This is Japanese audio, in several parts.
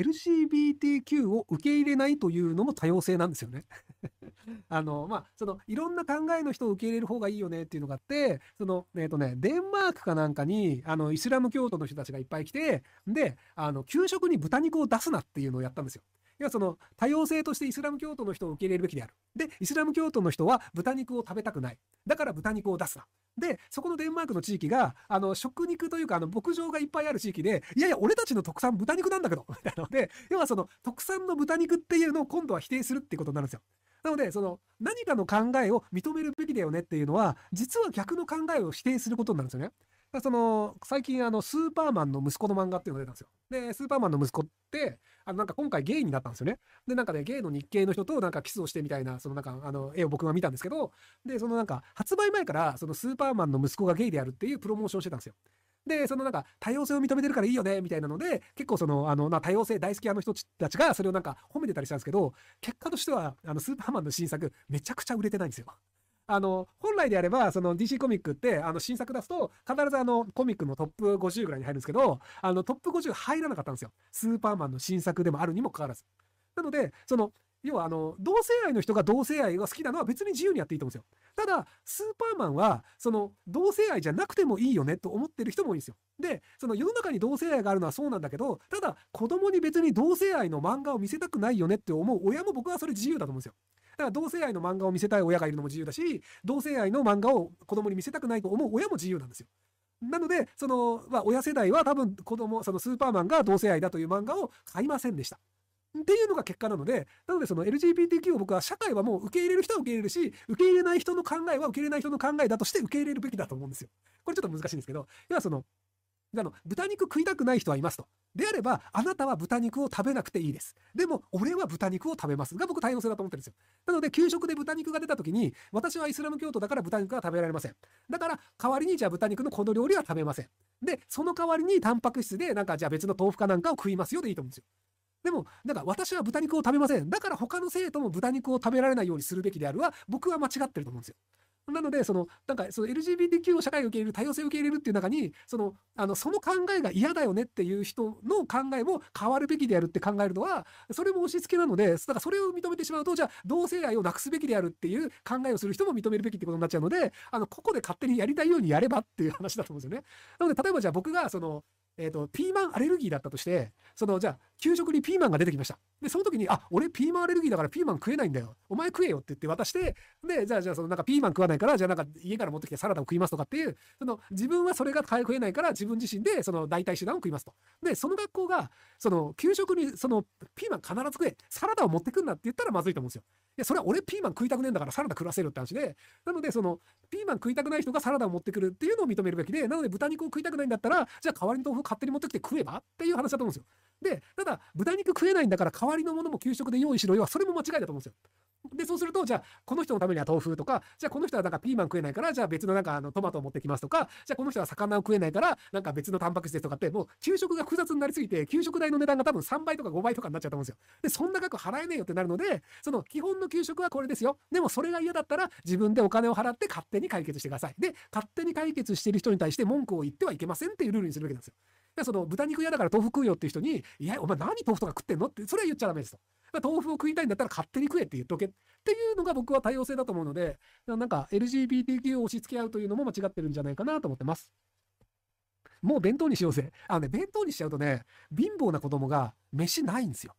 LGBTQ を受け入れないというのも多様性なんですよね あの、まあ、その、いろんな考えの人を受け入れる方がいいよねっていうのがあって、その、えっ、ー、とね、デンマークかなんかに、あの、イスラム教徒の人たちがいっぱい来て、で、あの、給食に豚肉を出すなっていうのをやったんですよ。要はその多様性としてイスラム教徒の人を受け入れるべきである。で、イスラム教徒の人は豚肉を食べたくない。だから豚肉を出すな。で、そこのデンマークの地域が、あの、食肉というか、あの、牧場がいっぱいある地域で、いやいや、俺たちの特産豚肉なんだけど、みたいなので、要はその、特産の豚肉っていうのを今度は否定するっていうことになるんですよ。なので、その、何かの考えを認めるべきだよねっていうのは、実は逆の考えを否定することになるんですよね。その、最近あの、スーパーマンの息子の漫画っていうのが出たんですよ。で、スーパーマンの息子って、あの、なんか今回ゲイになったんですよね。で、なんかね、ゲイの日系の人となんかキスをしてみたいな、そのなんか、あの、絵を僕が見たんですけど、で、そのなんか、発売前から、そのスーパーマンの息子がゲイであるっていうプロモーションしてたんですよ。で、そのなんか多様性を認めてるからいいよね、みたいなので、結構その、あの、な多様性大好きあの人たちがそれをなんか褒めてたりしたんですけど、結果としては、あの、スーパーマンの新作、めちゃくちゃ売れてないんですよ。あの、本来であれば、その DC コミックって、あの、新作出すと、必ずあの、コミックのトップ50ぐらいに入るんですけど、あの、トップ50入らなかったんですよ。スーパーマンの新作でもあるにもかかわらず。なので、その、要はあの、同性愛の人が同性愛が好きなのは別に自由にやっていいと思うんですよ。ただ、スーパーマンは、その、同性愛じゃなくてもいいよねと思ってる人も多いんですよ。で、その世の中に同性愛があるのはそうなんだけど、ただ、子供に別に同性愛の漫画を見せたくないよねって思う親も僕はそれ自由だと思うんですよ。だから同性愛の漫画を見せたい親がいるのも自由だし、同性愛の漫画を子供に見せたくないと思う親も自由なんですよ。なので、その、まあ、親世代は多分子供、そのスーパーマンが同性愛だという漫画を買いませんでした。っていうのが結果なので、なのでその LGBTQ を僕は社会はもう受け入れる人は受け入れるし、受け入れない人の考えは受け入れない人の考えだとして受け入れるべきだと思うんですよ。これちょっと難しいんですけど、要はその、あの、豚肉食いたくない人はいますと。であれば、あなたは豚肉を食べなくていいです。でも、俺は豚肉を食べます。が僕多様性だと思ってるんですよ。なので、給食で豚肉が出た時に、私はイスラム教徒だから豚肉は食べられません。だから、代わりにじゃあ豚肉のこの料理は食べません。で、その代わりにタンパク質で、なんかじゃあ別の豆腐かなんかを食いますよでいいと思うんですよ。でも、なんか私は豚肉を食べません。だから他の生徒も豚肉を食べられないようにするべきであるは、僕は間違ってると思うんですよ。なので、その、なんか、その LGBTQ の社会を受け入れる、多様性を受け入れるっていう中に、その、あの、その考えが嫌だよねっていう人の考えも変わるべきであるって考えるのは、それも押し付けなので、だからそれを認めてしまうと、じゃあ、同性愛をなくすべきであるっていう考えをする人も認めるべきってことになっちゃうので、あの、ここで勝手にやりたいようにやればっていう話だと思うんですよね。なので、例えばじゃあ僕が、その、えっ、ー、と、ピーマンアレルギーだったとして、その、じゃあ、給食にピーマンが出てきました。で、その時に、あ、俺ピーマンアレルギーだからピーマン食えないんだよ。お前食えよって言って渡して、で、じゃあ、じゃあ、そのなんかピーマン食わないから、じゃあなんか家から持ってきてサラダを食いますとかっていう、その、自分はそれが食えないから自分自身でその代替手段を食いますと。で、その学校が、その、給食にその、ピーマン必ず食え、サラダを持ってくんなって言ったらまずいと思うんですよ。いや、それは俺ピーマン食いたくねえんだからサラダ食らせるって話で、なので、その、ピーマン食いたくない人がサラダを持ってくるっていうのを認めるべきで、なので豚肉を食いたくないんだったら、じゃあ代わりに豆腐勝手に持ってきて食えばっていう話だと思うんですよ。で、ただ、豚肉食えないんだから代わりのものも給食で用意しろよは、それも間違いだと思うんですよ。で、そうすると、じゃあ、この人のためには豆腐とか、じゃあ、この人はなんかピーマン食えないから、じゃあ別のなんかあのトマトを持ってきますとか、じゃあ、この人は魚を食えないから、なんか別のタンパク質ですとかって、もう、給食が複雑になりすぎて、給食代の値段が多分3倍とか5倍とかになっちゃうと思うんですよ。で、そんな額払えねえよってなるので、その基本の給食はこれですよ。でも、それが嫌だったら、自分でお金を払って勝手に解決してください。で、勝手に解決してる人に対して文句を言ってはいけませんっていうルールにするわけなんですよ。で、その豚肉嫌だから豆腐食うよっていう人に、いや、お前何豆腐とか食ってんのって、それは言っちゃダメですと。ま豆腐を食いたいんだったら勝手に食えって言っとけっていうのが僕は多様性だと思うので、なんか LGBTQ を押し付け合うというのも間違ってるんじゃないかなと思ってます。もう弁当にしようぜ。あのね、弁当にしちゃうとね、貧乏な子供が飯ないんですよ。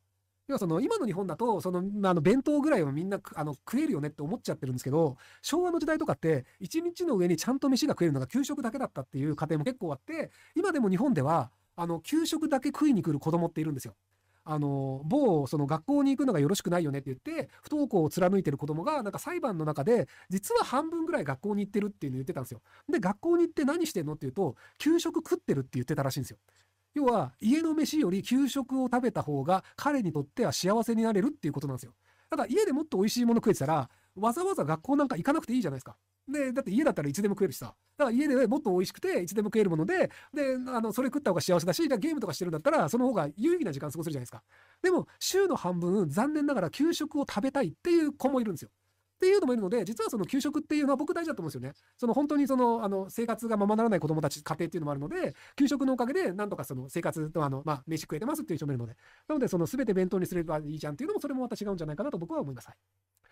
要はその今の日本だとその、まあ、の弁当ぐらいはみんなあの食えるよねって思っちゃってるんですけど昭和の時代とかって一日の上にちゃんと飯が食えるのが給食だけだったっていう家庭も結構あって今でも日本ではあの給食だけ食いに来る子供っているんですよ。あの某その学校に行くのがよろしくないよねって言って不登校を貫いてる子供がなんか裁判の中で実は半分ぐらい学校に行ってるっていうの言ってたんですよ。で学校に行って何してんのっていうと給食食ってるって言ってたらしいんですよ。要は、家の飯より給食を食べた方が彼にとっては幸せになれるっていうことなんですよ。ただ、家でもっと美味しいもの食えてたら、わざわざ学校なんか行かなくていいじゃないですか。で、だって家だったらいつでも食えるしさ。だから家でもっと美味しくて、いつでも食えるもので、で、あの、それ食った方が幸せだし、だゲームとかしてるんだったら、その方が有意義な時間過ごせるじゃないですか。でも、週の半分、残念ながら給食を食べたいっていう子もいるんですよ。っていうのもいるので、実はその給食っていうのは僕大事だと思うんですよね。その本当にその、あの、生活がままならない子供たち、家庭っていうのもあるので、給食のおかげで、なんとかその生活のあの、まあ、飯食えてますっていう人もいるので、なので、その全て弁当にすればいいじゃんっていうのも、それもまた違うんじゃないかなと僕は思います。い